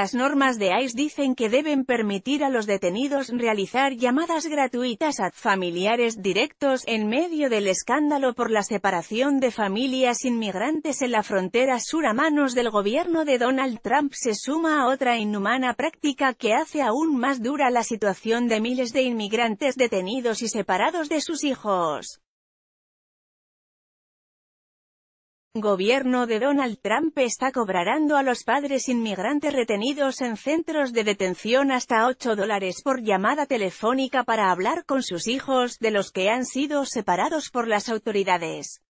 Las normas de ICE dicen que deben permitir a los detenidos realizar llamadas gratuitas a familiares directos en medio del escándalo por la separación de familias inmigrantes en la frontera sur a manos del gobierno de Donald Trump se suma a otra inhumana práctica que hace aún más dura la situación de miles de inmigrantes detenidos y separados de sus hijos. Gobierno de Donald Trump está cobrando a los padres inmigrantes retenidos en centros de detención hasta 8 dólares por llamada telefónica para hablar con sus hijos, de los que han sido separados por las autoridades.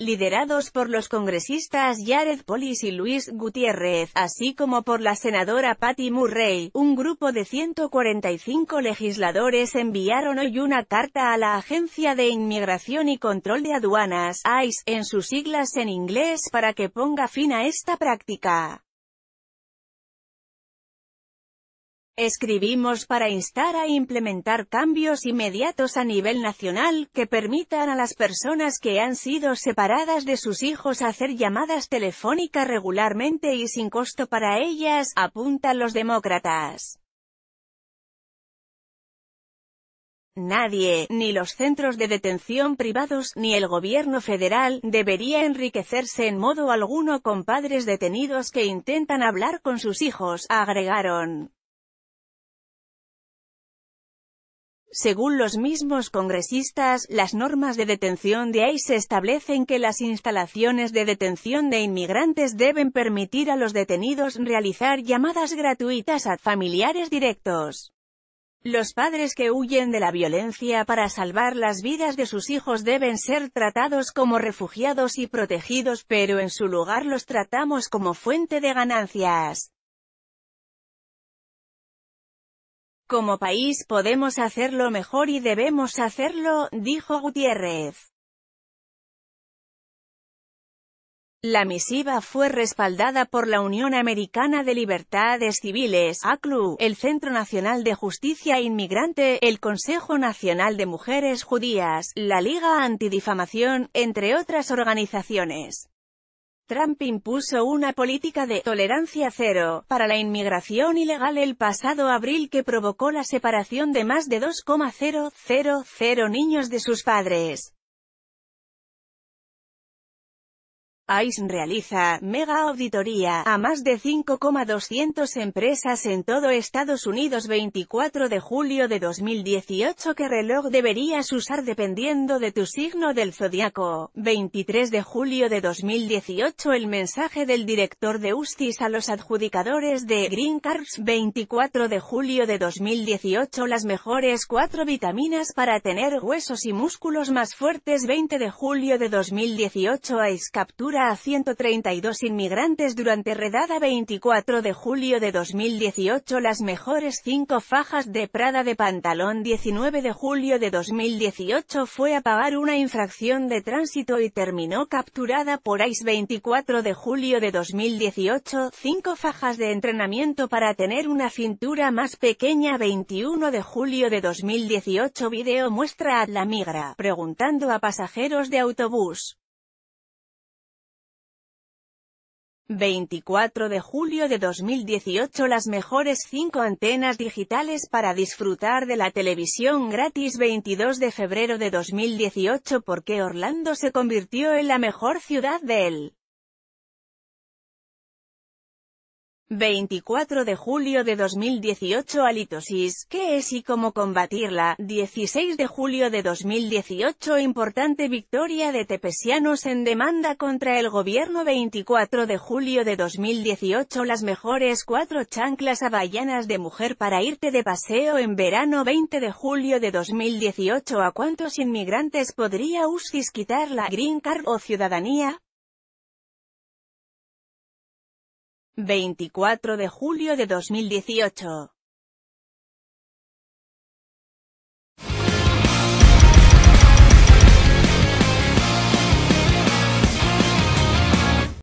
liderados por los congresistas Jared Polis y Luis Gutiérrez, así como por la senadora Patty Murray. Un grupo de 145 legisladores enviaron hoy una carta a la Agencia de Inmigración y Control de Aduanas, ICE, en sus siglas en inglés para que ponga fin a esta práctica. Escribimos para instar a implementar cambios inmediatos a nivel nacional, que permitan a las personas que han sido separadas de sus hijos hacer llamadas telefónicas regularmente y sin costo para ellas, apuntan los demócratas. Nadie, ni los centros de detención privados, ni el gobierno federal, debería enriquecerse en modo alguno con padres detenidos que intentan hablar con sus hijos, agregaron. Según los mismos congresistas, las normas de detención de ICE establecen que las instalaciones de detención de inmigrantes deben permitir a los detenidos realizar llamadas gratuitas a familiares directos. Los padres que huyen de la violencia para salvar las vidas de sus hijos deben ser tratados como refugiados y protegidos pero en su lugar los tratamos como fuente de ganancias. Como país podemos hacerlo mejor y debemos hacerlo, dijo Gutiérrez. La misiva fue respaldada por la Unión Americana de Libertades Civiles, ACLU, el Centro Nacional de Justicia Inmigrante, el Consejo Nacional de Mujeres Judías, la Liga Antidifamación, entre otras organizaciones. Trump impuso una política de «tolerancia cero» para la inmigración ilegal el pasado abril que provocó la separación de más de 2,000 niños de sus padres. ICE realiza mega auditoría a más de 5,200 empresas en todo Estados Unidos 24 de julio de 2018 ¿Qué reloj deberías usar dependiendo de tu signo del zodiaco? 23 de julio de 2018 El mensaje del director de Ustis a los adjudicadores de Green Cards 24 de julio de 2018 Las mejores 4 vitaminas para tener huesos y músculos más fuertes 20 de julio de 2018 ICE captura a 132 inmigrantes durante redada 24 de julio de 2018 Las mejores cinco fajas de Prada de pantalón 19 de julio de 2018 fue a pagar una infracción de tránsito y terminó capturada por ICE 24 de julio de 2018 Cinco fajas de entrenamiento para tener una cintura más pequeña 21 de julio de 2018 Video muestra a la migra, preguntando a pasajeros de autobús. 24 de julio de 2018 Las mejores 5 antenas digitales para disfrutar de la televisión gratis 22 de febrero de 2018 porque Orlando se convirtió en la mejor ciudad de él? 24 de julio de 2018 Alitosis, ¿qué es y cómo combatirla? 16 de julio de 2018 Importante victoria de tepesianos en demanda contra el gobierno 24 de julio de 2018 Las mejores cuatro chanclas avallanas de mujer para irte de paseo en verano 20 de julio de 2018 ¿A cuántos inmigrantes podría USCIS quitar la Green Card o ciudadanía? 24 de julio de 2018